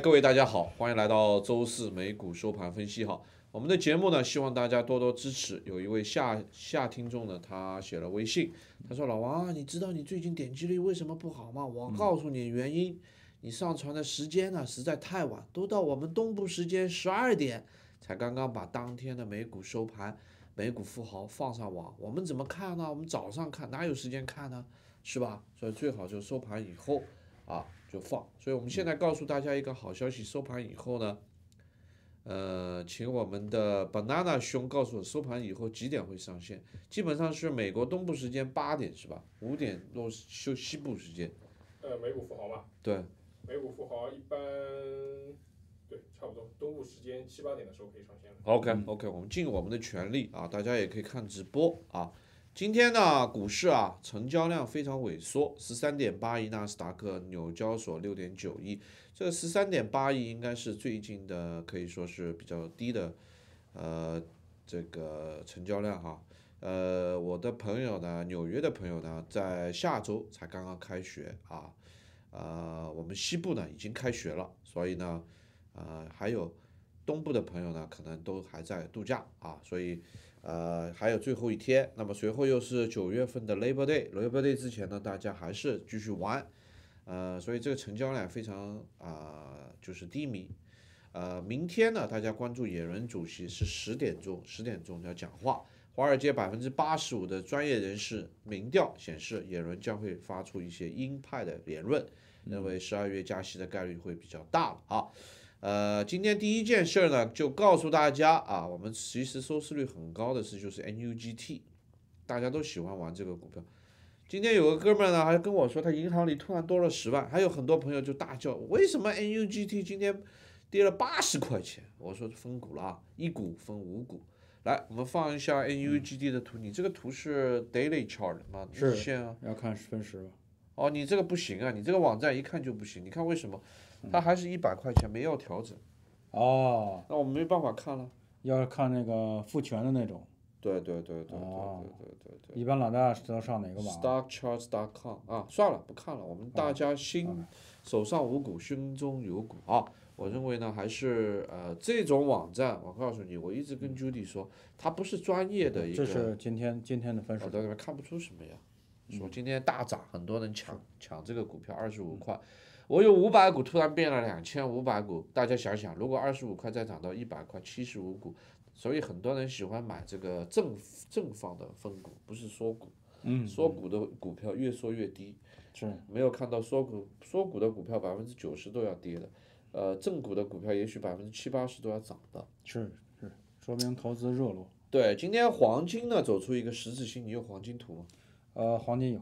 各位大家好，欢迎来到周四美股收盘分析哈。我们的节目呢，希望大家多多支持。有一位下下听众呢，他写了微信，他说：“老王，你知道你最近点击率为什么不好吗？我告诉你原因，你上传的时间呢实在太晚，都到我们东部时间十二点，才刚刚把当天的美股收盘、美股富豪放上网。我们怎么看呢？我们早上看哪有时间看呢？是吧？所以最好就收盘以后。”啊，就放。所以，我们现在告诉大家一个好消息，收盘以后呢，呃，请我们的 Banana 兄告诉我，收盘以后几点会上线？基本上是美国东部时间八点，是吧？五点多休西部时间。呃，美股富豪吧。对，美股富豪一般，对，差不多，东部时间七八点的时候可以上线了。OK，OK，我们尽我们的全力啊，大家也可以看直播啊。今天呢，股市啊，成交量非常萎缩，十三点八亿，纳斯达克、纽交所六点九亿，这十三点八亿应该是最近的，可以说是比较低的，呃，这个成交量哈，呃，我的朋友呢，纽约的朋友呢，在下周才刚刚开学啊，呃，我们西部呢已经开学了，所以呢，呃，还有东部的朋友呢，可能都还在度假啊，所以。呃，还有最后一天，那么随后又是九月份的 Labor Day。Labor Day 之前呢，大家还是继续玩，呃，所以这个成交量非常啊，就是低迷。呃，明天呢，大家关注野人主席是十点钟，十点钟要讲话。华尔街百分之八十五的专业人士民调显示，野人将会发出一些鹰派的言论，认为十二月加息的概率会比较大了啊。呃，今天第一件事儿呢，就告诉大家啊，我们其实收视率很高的是就是 NUGT，大家都喜欢玩这个股票。今天有个哥们儿呢，还跟我说他银行里突然多了十万，还有很多朋友就大叫，为什么 NUGT 今天跌了八十块钱？我说分股啊，一股分五股。来，我们放一下 NUGT 的图，你这个图是 daily chart 吗？是线啊？要看分时。哦，你这个不行啊，你这个网站一看就不行。你看为什么？他还是一百块钱没要调整，哦，那我们没办法看了。要看那个复权的那种，对对对对对对对对。一般老大知道上哪个网？stockcharts.com 啊，算了，不看了。我们大家心手上无股，胸中有股啊。我认为呢，还是呃这种网站，我告诉你，我一直跟朱 y 说，他不是专业的。这是今天今天的分数，我在这看不出什么呀。说今天大涨，很多人抢抢这个股票，二十五块。我有五百股，突然变了两千五百股。大家想想，如果二十五块再涨到一百块，七十五股。所以很多人喜欢买这个正正方的分股，不是缩股。嗯。缩股的股票越缩越低。是。没有看到缩股缩股的股票百分之九十都要跌的，呃，正股的股票也许百分之七八十都要涨的。是是，说明投资热络。对，今天黄金呢走出一个十字星，你有黄金图吗？呃，黄金有。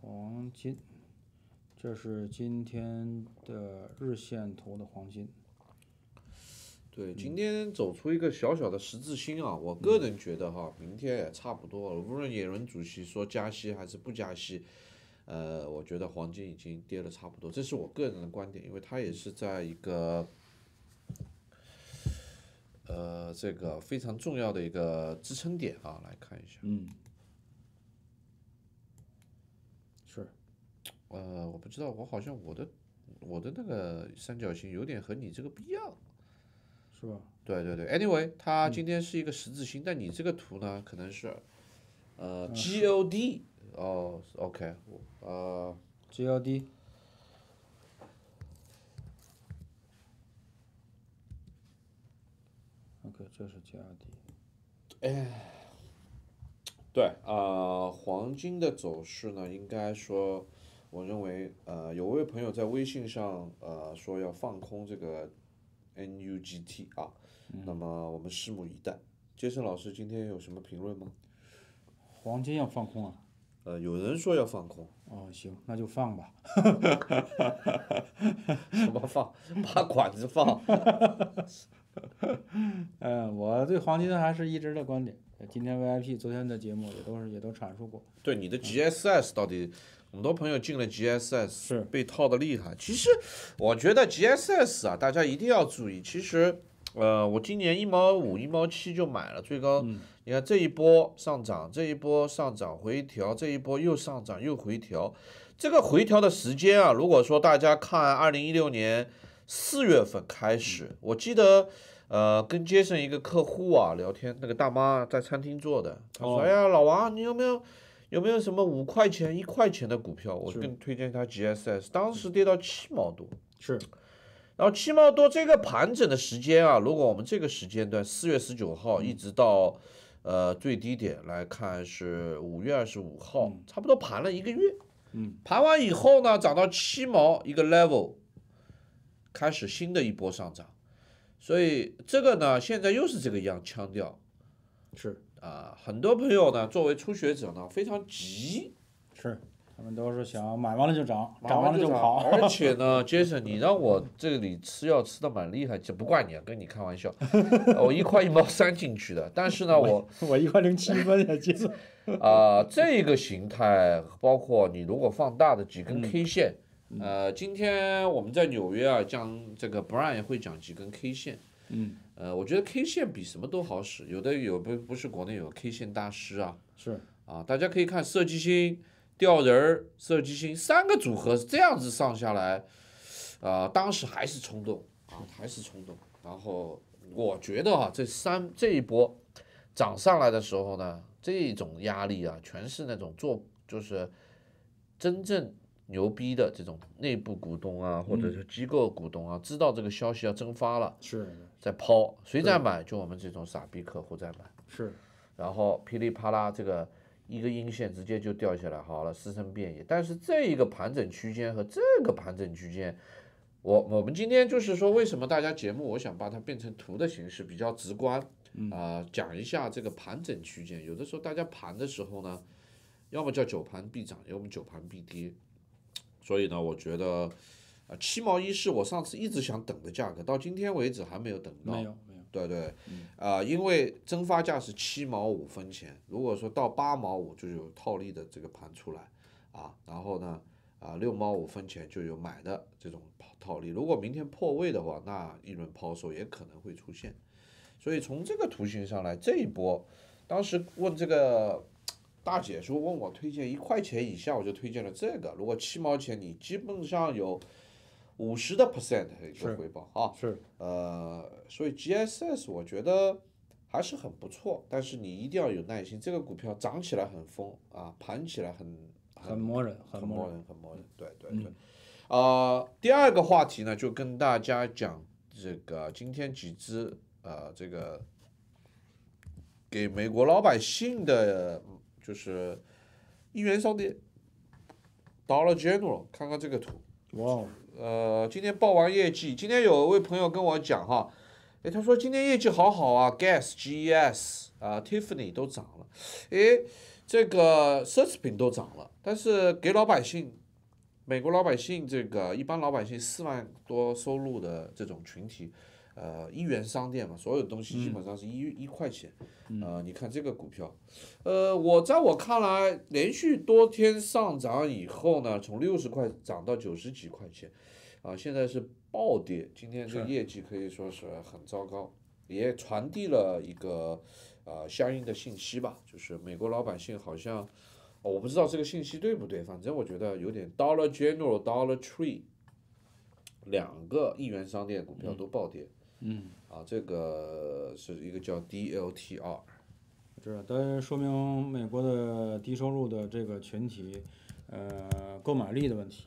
黄金。这是今天的日线图的黄金，对，今天走出一个小小的十字星啊，我个人觉得哈，明天也差不多了。无论野人主席说加息还是不加息，呃，我觉得黄金已经跌了差不多。这是我个人的观点，因为它也是在一个呃这个非常重要的一个支撑点啊，来看一下。嗯。呃，我不知道，我好像我的我的那个三角形有点和你这个不一样，是吧？对对对，Anyway，它今天是一个十字星，但你这个图呢，可能是呃，G O D，哦，OK，呃，G O d 这是 G O D，哎，对呃，黄金的走势呢，应该说。我认为，呃，有位朋友在微信上，呃，说要放空这个 N U G T 啊，那么我们拭目以待。杰森老师今天有什么评论吗？黄金要放空啊？呃，有人说要放空。哦，行，那就放吧。哈哈哈哈哈哈！什么放？把管子放。哈哈哈哈哈哈！嗯，我对黄金还是一直的观点，今天 VIP 昨天的节目也都是也都阐述过。对你的 G S S 到底？很多朋友进了 GSS 是被套的厉害。其实我觉得 GSS 啊，大家一定要注意。其实，呃，我今年一毛五一毛七就买了，最高你看这一波上涨，这一波上涨回调，这一波又上涨又回调。这个回调的时间啊，如果说大家看二零一六年四月份开始，我记得呃跟 Jason 一个客户啊聊天，那个大妈在餐厅坐的，他说：“哎呀，老王，你有没有？”有没有什么五块钱、一块钱的股票？我更推荐它。G S S 当时跌到七毛多，是。然后七毛多这个盘整的时间啊，如果我们这个时间段四月十九号一直到呃最低点来看，是五月二十五号，差不多盘了一个月。嗯。盘完以后呢，涨到七毛一个 level，开始新的一波上涨。所以这个呢，现在又是这个样腔调，是。啊，很多朋友呢，作为初学者呢，非常急，是，他们都是想买完了就涨，涨完了就跑。而且呢，Jason，你让我这里吃药吃的蛮厉害，这不怪你啊，跟你开玩笑。我一块一毛三进去的，但是呢，我我一块零七分，Jason。啊，这个形态包括你如果放大的几根 K 线，呃，今天我们在纽约啊，讲这个 Brian 会讲几根 K 线。嗯，呃，我觉得 K 线比什么都好使。有的有不不是国内有 K 线大师啊？是啊，大家可以看射击星、吊人儿、射击星三个组合是这样子上下来，啊，当时还是冲动啊，还是冲动。然后我觉得哈，这三这一波涨上来的时候呢，这种压力啊，全是那种做就是真正。牛逼的这种内部股东啊，或者是机构股东啊，知道这个消息要蒸发了，是，在抛，谁在买？就我们这种傻逼客户在买，是，然后噼里啪啦这个一个阴线直接就掉下来，好了，尸身遍野。但是这一个盘整区间和这个盘整区间，我我们今天就是说，为什么大家节目，我想把它变成图的形式，比较直观啊，讲一下这个盘整区间。有的时候大家盘的时候呢，要么叫九盘必涨，要么九盘必跌。所以呢，我觉得，呃，七毛一是我上次一直想等的价格，到今天为止还没有等到。没有，没有。对对，啊，因为增发价是七毛五分钱，如果说到八毛五就有套利的这个盘出来，啊，然后呢，啊，六毛五分钱就有买的这种套利，如果明天破位的话，那一轮抛售也可能会出现。所以从这个图形上来，这一波，当时问这个。大姐说问我推荐一块钱以下，我就推荐了这个。如果七毛钱，你基本上有五十的 percent 的一个回报啊。是呃，所以 GSS 我觉得还是很不错，但是你一定要有耐心。这个股票涨起来很疯啊，盘起来很很磨人，很磨人，很磨人。对对对。呃，第二个话题呢，就跟大家讲这个今天几只呃这个给美国老百姓的。就是，一元商店，Dollar General，看看这个图。哇，呃，今天报完业绩，今天有位朋友跟我讲哈，哎，他说今天业绩好好啊 g a s G E S 啊，Tiffany 都涨了，哎，这个奢侈品都涨了，但是给老百姓，美国老百姓这个一般老百姓四万多收入的这种群体。呃，一元商店嘛，所有东西基本上是一一块钱。呃，你看这个股票，呃，我在我看来，连续多天上涨以后呢，从六十块涨到九十几块钱，啊，现在是暴跌。今天这个业绩可以说是很糟糕，也传递了一个，呃，相应的信息吧，就是美国老百姓好像，我不知道这个信息对不对，反正我觉得有点。Dollar General、Dollar Tree，两个一元商店股票都暴跌。嗯，啊，这个是一个叫 DLTR，这，但是说明美国的低收入的这个群体，呃，购买力的问题，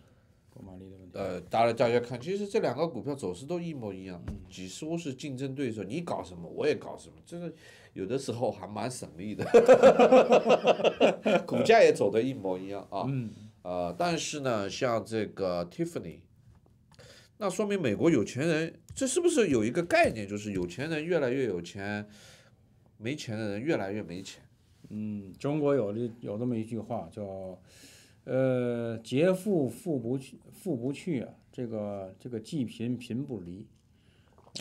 购买力的问题。呃，大家大家看，其实这两个股票走势都一模一样，几乎是竞争对手，你搞什么我也搞什么，这个有的时候还蛮省力的，股价也走的一模一样啊。嗯。呃，但是呢，像这个 Tiffany。那说明美国有钱人，这是不是有一个概念，就是有钱人越来越有钱，没钱的人越来越没钱？嗯，中国有的有这么一句话叫，呃，劫富富不去，富不去啊，这个这个济贫贫不离，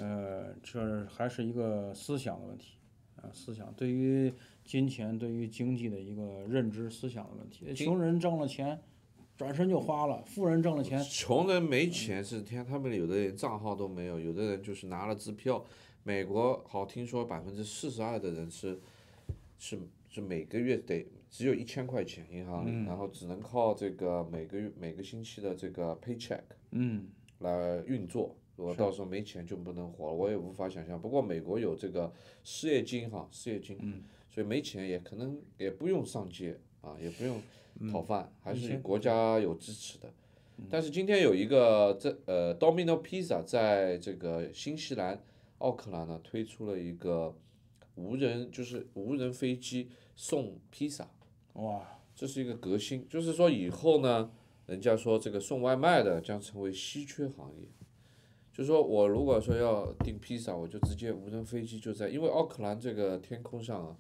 呃，这还是一个思想的问题啊，思想对于金钱、对于经济的一个认知，思想的问题，穷人挣了钱。转身就花了，富人挣了钱，穷人没钱是天，他们有的人账号都没有，有的人就是拿了支票。美国好听说百分之四十二的人是，是是每个月得只有一千块钱银行里，然后只能靠这个每个月每个星期的这个 paycheck 嗯来运作，如果到时候没钱就不能活了，我也无法想象。不过美国有这个失业金哈，失业金。就没钱，也可能也不用上街啊，也不用讨饭，还是国家有支持的。但是今天有一个这呃 Domino Pizza 在这个新西兰奥克兰呢推出了一个无人，就是无人飞机送披萨。哇，这是一个革新，就是说以后呢，人家说这个送外卖的将成为稀缺行业。就是说我如果说要订披萨，我就直接无人飞机就在，因为奥克兰这个天空上啊。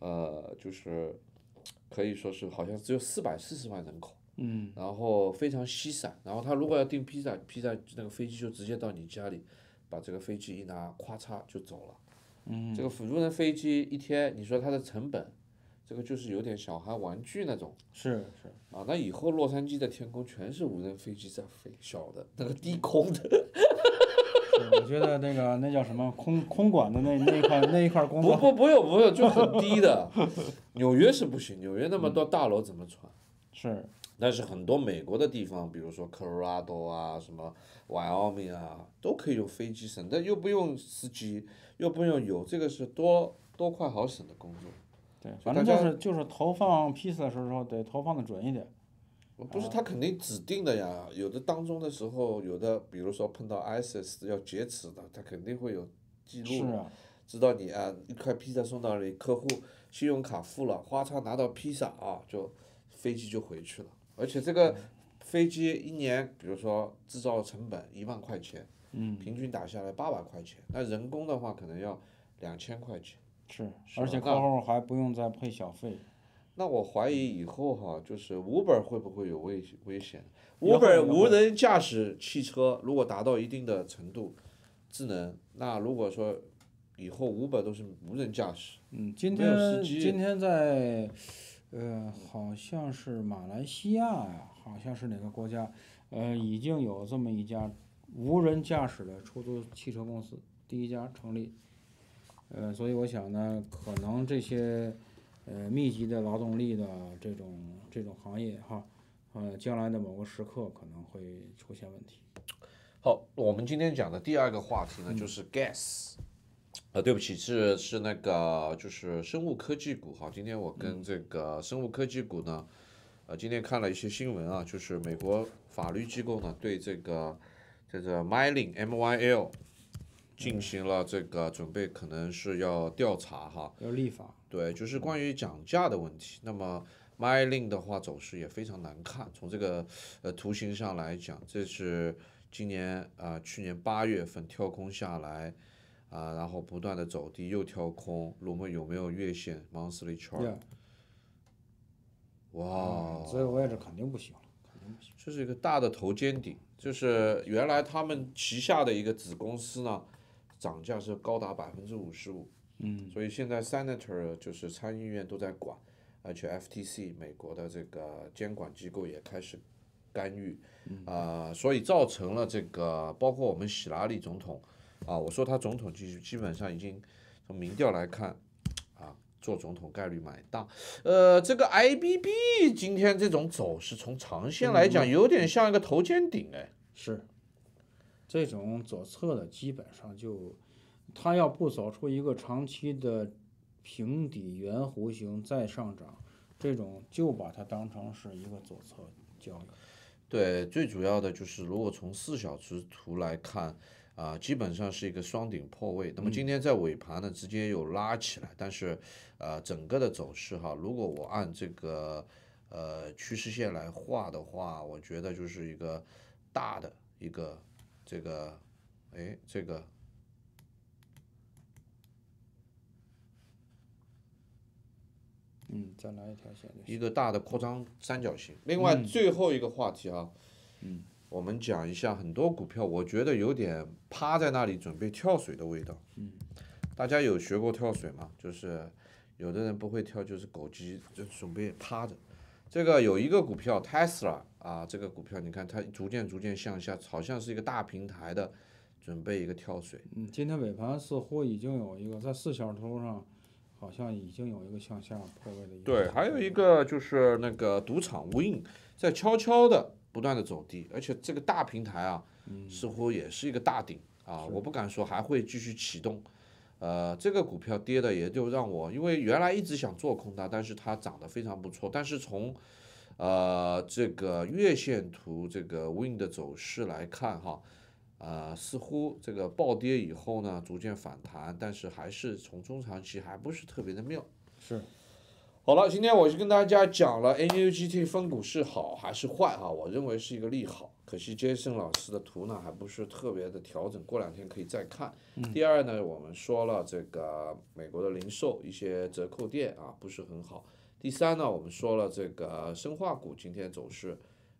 呃，就是可以说是好像只有四百四十万人口，嗯，然后非常稀散。然后他如果要订披萨，披萨那个飞机就直接到你家里，把这个飞机一拿，咵嚓就走了。嗯，这个辅助人飞机一天，你说它的成本，这个就是有点小孩玩具那种。是是啊，那以后洛杉矶的天空全是无人飞机在飞，小的那个低空的。我觉得那个那叫什么空空管的那那块那一块工作不不不用不用就很 低的，纽约是不行，纽约那么多大楼怎么传？是。但是很多美国的地方，比如说 Colorado 啊，什么 Wyoming 啊，都可以用飞机省，但又不用司机，又不用有这个是多多快好省的工作。对，反正就是就是投放 p i 的时候得投放的准一点。不是他肯定指定的呀，有的当中的时候，有的比如说碰到 ISIS 要劫持的，他肯定会有记录，知道你啊，一块披萨送到你客户，信用卡付了，花叉拿到披萨啊，就飞机就回去了。而且这个飞机一年，比如说制造成本一万块钱，嗯，平均打下来八万块钱，那人工的话可能要两千块钱，是，而且客户还不用再配小费。那我怀疑以后哈，就是五本会不会有危危险？五本无人驾驶汽车如果达到一定的程度，智能，那如果说，以后五本都是无人驾驶。嗯，今天今天在，呃，好像是马来西亚呀，好像是哪个国家？呃，已经有这么一家无人驾驶的出租汽车公司，第一家成立。呃，所以我想呢，可能这些。呃，密集的劳动力的这种这种行业哈，呃，将来的某个时刻可能会出现问题。好，我们今天讲的第二个话题呢，就是 gas，呃，对不起，是是那个就是生物科技股哈。今天我跟这个生物科技股呢，呃，今天看了一些新闻啊，就是美国法律机构呢对这个这个 Mylin M Y L 进行了这个准备，可能是要调查哈，要立法。对，就是关于涨价的问题。那么，MyLink 的话走势也非常难看。从这个呃图形上来讲，这是今年啊，去年八月份跳空下来，啊，然后不断的走低，又跳空。我们有没有月线？Monthly chart？哇，这位置肯定不行了，肯定不行。这是一个大的头肩顶，就是原来他们旗下的一个子公司呢，涨价是高达百分之五十五。嗯，所以现在 senator 就是参议院都在管，而且 FTC 美国的这个监管机构也开始干预，啊，所以造成了这个，包括我们希拉里总统，啊，我说他总统基基本上已经从民调来看，啊，做总统概率蛮大，呃，这个 IBB 今天这种走势从长线来讲有点像一个头肩顶哎，是，这种左侧的基本上就。它要不走出一个长期的平底圆弧形再上涨，这种就把它当成是一个左侧交易。对，最主要的就是如果从四小时图来看，啊，基本上是一个双顶破位。那么今天在尾盘呢，直接又拉起来，但是，呃，整个的走势哈，如果我按这个呃趋势线来画的话，我觉得就是一个大的一个这个，哎，这个。嗯，再来一条线，一个大的扩张三角形。另外最后一个话题啊，嗯，我们讲一下很多股票，我觉得有点趴在那里准备跳水的味道。嗯，大家有学过跳水吗？就是有的人不会跳，就是狗急就准备趴着。这个有一个股票 Tesla 啊，这个股票你看它逐渐逐渐向下，好像是一个大平台的准备一个跳水。嗯，今天尾盘似乎已经有一个在四小时图上。好像已经有一个向下破位的。对，还有一个就是那个赌场 Win 在悄悄的不断的走低，而且这个大平台啊，似乎也是一个大顶啊，我不敢说还会继续启动。呃，这个股票跌的也就让我，因为原来一直想做空它，但是它涨得非常不错。但是从，呃，这个月线图这个 Win 的走势来看，哈。呃，似乎这个暴跌以后呢，逐渐反弹，但是还是从中长期还不是特别的妙。是，好了，今天我就跟大家讲了 NUGT 分股是好还是坏哈，我认为是一个利好。可惜 Jason 老师的图呢，还不是特别的调整，过两天可以再看。第二呢，我们说了这个美国的零售一些折扣店啊，不是很好。第三呢，我们说了这个生化股今天走势。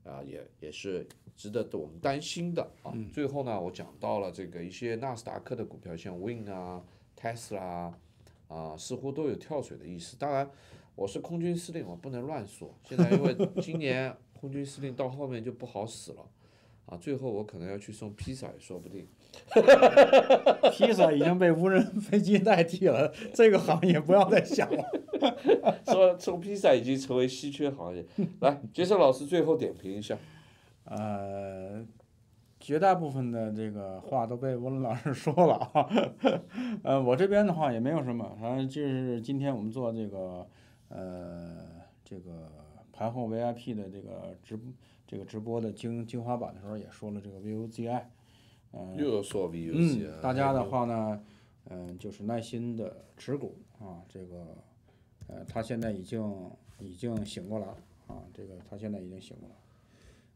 啊，也也是值得我们担心的啊。最后呢，我讲到了这个一些纳斯达克的股票，像 Win 啊、Tesla 啊，啊，似乎都有跳水的意思。当然，我是空军司令，我不能乱说。现在因为今年空军司令到后面就不好使了。啊，最后我可能要去送披萨也说不定。披萨已经被无人飞机代替了，这个行业不要再想了。说 送披萨已经成为稀缺行业。来，杰森老师最后点评一下。呃，绝大部分的这个话都被温老师说了啊。呃，我这边的话也没有什么，反正就是今天我们做这个呃这个盘后 VIP 的这个直播。这个直播的精精华版的时候也说了这个 V O Z I，嗯，又嗯，大家的话呢，嗯，就是耐心的持股啊，这个，呃，他现在已经已经醒过来了啊，这个他现在已经醒过了，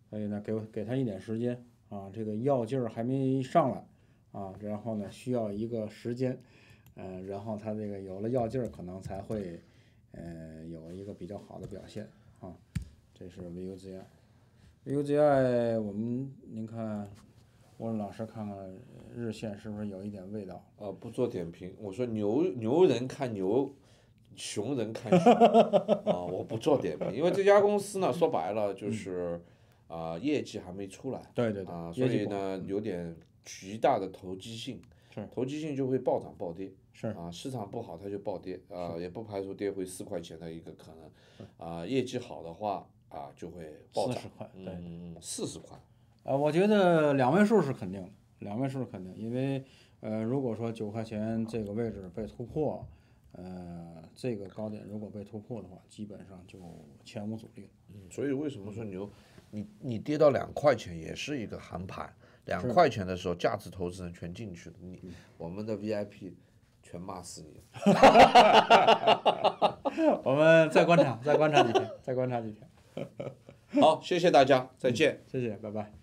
所以呢，给我给他一点时间啊，这个药劲儿还没上来啊，然后呢需要一个时间，嗯，然后他这个有了药劲儿，可能才会，呃，有一个比较好的表现啊，这是 V O Z I。U Z I，我们您看，我老是看看日线是不是有一点味道？呃，不做点评。我说牛牛人看牛，熊人看熊 啊，我不做点评，因为这家公司呢，说白了就是啊，业绩还没出来。对对对。啊，所以呢，有点极大的投机性。是。投机性就会暴涨暴跌。是。啊，市场不好它就暴跌啊，也不排除跌回四块钱的一个可能。啊，业绩好的话。啊，就会四十块，对，四十块。呃，我觉得两位数是肯定的，两位数是肯定，因为，呃，如果说九块钱这个位置被突破，呃，这个高点如果被突破的话，基本上就前无阻力。嗯，所以为什么说牛，你你跌到两块钱也是一个横盘，两块钱的时候，价值投资人全进去了，你我们的 VIP 全骂死你。我们再观察，再观察几天，再观察几天。好，谢谢大家，再见。谢谢，拜拜。